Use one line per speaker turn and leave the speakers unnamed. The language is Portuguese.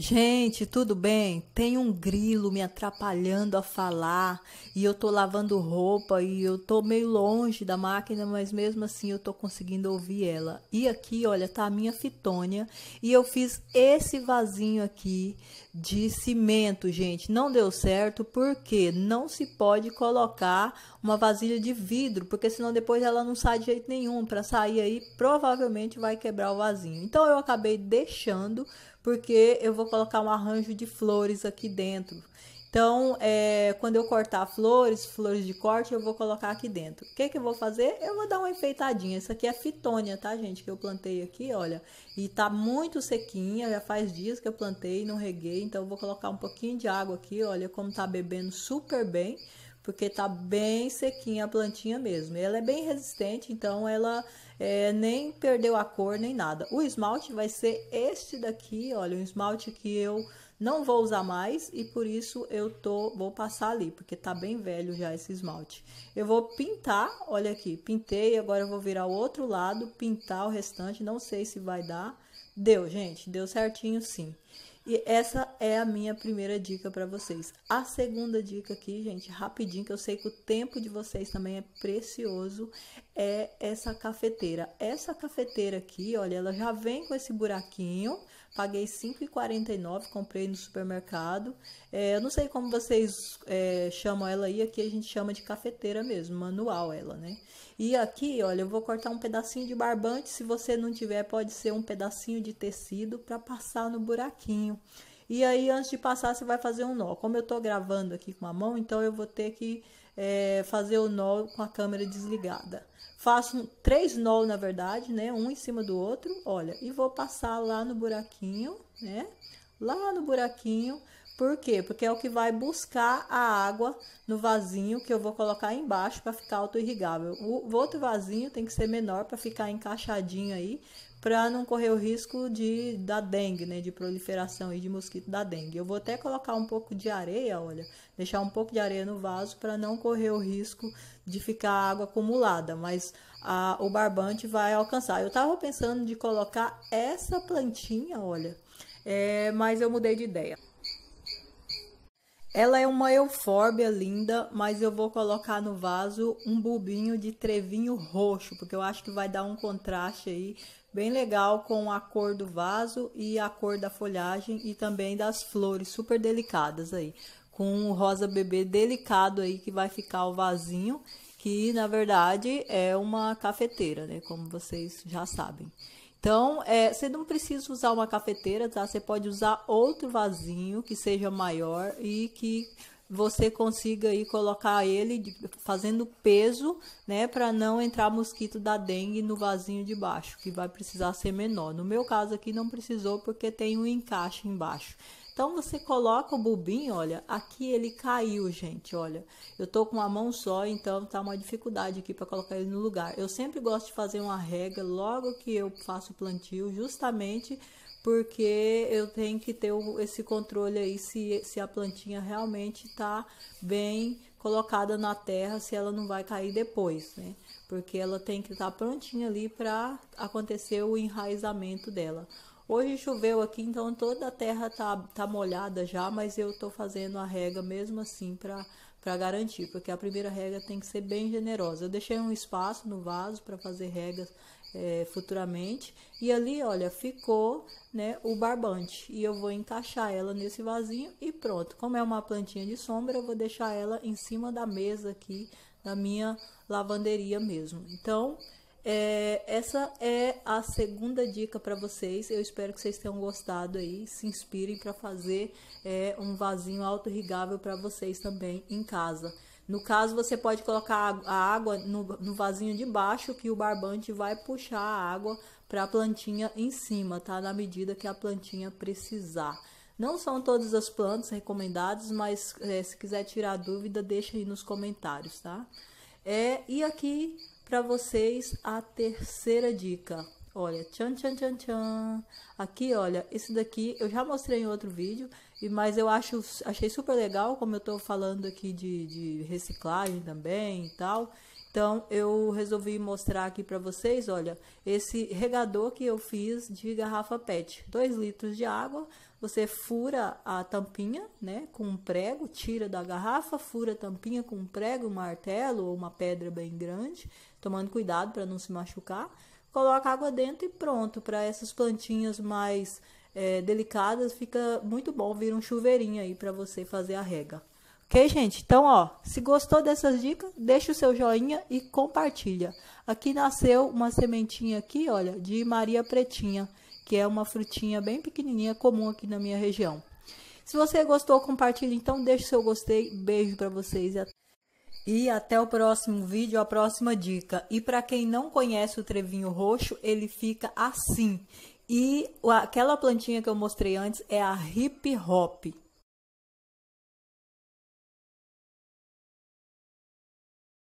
Gente, tudo bem? Tem um grilo me atrapalhando a falar e eu tô lavando roupa e eu tô meio longe da máquina, mas mesmo assim eu tô conseguindo ouvir ela. E aqui, olha, tá a minha fitônia e eu fiz esse vasinho aqui de cimento, gente. Não deu certo porque não se pode colocar uma vasilha de vidro, porque senão depois ela não sai de jeito nenhum. Para sair aí, provavelmente vai quebrar o vasinho. Então eu acabei deixando porque eu vou colocar um arranjo de flores aqui dentro. Então, é, quando eu cortar flores, flores de corte, eu vou colocar aqui dentro. O que, que eu vou fazer? Eu vou dar uma enfeitadinha. Isso aqui é fitônia, tá, gente? Que eu plantei aqui, olha. E tá muito sequinha, já faz dias que eu plantei, não reguei. Então, eu vou colocar um pouquinho de água aqui, olha como tá bebendo super bem porque tá bem sequinha a plantinha mesmo. Ela é bem resistente, então ela é, nem perdeu a cor nem nada. O esmalte vai ser este daqui, olha, um esmalte que eu não vou usar mais e por isso eu tô vou passar ali, porque tá bem velho já esse esmalte. Eu vou pintar, olha aqui, pintei, agora eu vou virar o outro lado, pintar o restante, não sei se vai dar. Deu, gente, deu certinho sim. E essa é a minha primeira dica para vocês. A segunda dica aqui, gente, rapidinho, que eu sei que o tempo de vocês também é precioso, é essa cafeteira. Essa cafeteira aqui, olha, ela já vem com esse buraquinho. Paguei R$ 5,49, comprei no supermercado. É, eu não sei como vocês é, chamam ela aí, aqui a gente chama de cafeteira mesmo, manual ela, né? E aqui, olha, eu vou cortar um pedacinho de barbante. Se você não tiver, pode ser um pedacinho de tecido para passar no buraquinho. E aí, antes de passar, você vai fazer um nó. Como eu estou gravando aqui com a mão, então eu vou ter que é, fazer o nó com a câmera desligada. Faço um, três nós, na verdade, né? Um em cima do outro, olha, e vou passar lá no buraquinho, né? Lá no buraquinho, por quê? Porque é o que vai buscar a água no vasinho que eu vou colocar embaixo para ficar auto-irrigável. O outro vasinho tem que ser menor para ficar encaixadinho aí, para não correr o risco de da dengue, né, de proliferação e de mosquito da dengue. Eu vou até colocar um pouco de areia, olha, deixar um pouco de areia no vaso para não correr o risco de ficar água acumulada, mas a, o barbante vai alcançar. Eu tava pensando de colocar essa plantinha, olha, é, mas eu mudei de ideia. Ela é uma eufórbia linda, mas eu vou colocar no vaso um bulbinho de trevinho roxo, porque eu acho que vai dar um contraste aí bem legal com a cor do vaso e a cor da folhagem e também das flores super delicadas aí, com o rosa bebê delicado aí que vai ficar o vasinho, que na verdade é uma cafeteira, né, como vocês já sabem. Então, é, você não precisa usar uma cafeteira, tá? Você pode usar outro vasinho que seja maior e que você consiga aí colocar ele de, fazendo peso, né, para não entrar mosquito da dengue no vasinho de baixo, que vai precisar ser menor. No meu caso aqui não precisou porque tem um encaixe embaixo. Então você coloca o bubinho olha, aqui ele caiu, gente, olha. Eu tô com a mão só, então tá uma dificuldade aqui para colocar ele no lugar. Eu sempre gosto de fazer uma rega logo que eu faço o plantio, justamente porque eu tenho que ter esse controle aí se, se a plantinha realmente está bem colocada na terra, se ela não vai cair depois, né? Porque ela tem que estar tá prontinha ali para acontecer o enraizamento dela. Hoje choveu aqui, então toda a terra tá, tá molhada já, mas eu tô fazendo a rega mesmo assim para para garantir, porque a primeira rega tem que ser bem generosa. Eu deixei um espaço no vaso para fazer regas é, futuramente. E ali, olha, ficou né, o barbante. E eu vou encaixar ela nesse vasinho e pronto. Como é uma plantinha de sombra, eu vou deixar ela em cima da mesa aqui, da minha lavanderia mesmo. Então, é, essa é a segunda dica para vocês. Eu espero que vocês tenham gostado aí, se inspirem para fazer é, um vasinho irrigável para vocês também em casa. No caso, você pode colocar a água no, no vasinho de baixo, que o barbante vai puxar a água para a plantinha em cima, tá? Na medida que a plantinha precisar. Não são todas as plantas recomendadas, mas é, se quiser tirar dúvida, deixa aí nos comentários, tá? É, e aqui para vocês a terceira dica. Olha, tchan, tchan, tchan, tchan. Aqui, olha, esse daqui eu já mostrei em outro vídeo, mas eu acho, achei super legal, como eu estou falando aqui de, de reciclagem também e tal. Então eu resolvi mostrar aqui para vocês, olha, esse regador que eu fiz de garrafa PET, 2 litros de água, você fura a tampinha, né, com um prego, tira da garrafa, fura a tampinha com um prego, um martelo ou uma pedra bem grande, tomando cuidado para não se machucar. Coloca água dentro e pronto para essas plantinhas mais é, delicadas, fica muito bom vir um chuveirinho aí para você fazer a rega. Ok, gente? Então, ó, se gostou dessas dicas, deixa o seu joinha e compartilha. Aqui nasceu uma sementinha aqui, olha, de Maria Pretinha, que é uma frutinha bem pequenininha, comum aqui na minha região. Se você gostou, compartilha, então deixa o seu gostei. Beijo para vocês e até... E até o próximo vídeo, a próxima dica. E para quem não conhece o trevinho roxo, ele fica assim. E aquela plantinha que eu mostrei antes é a hip hop.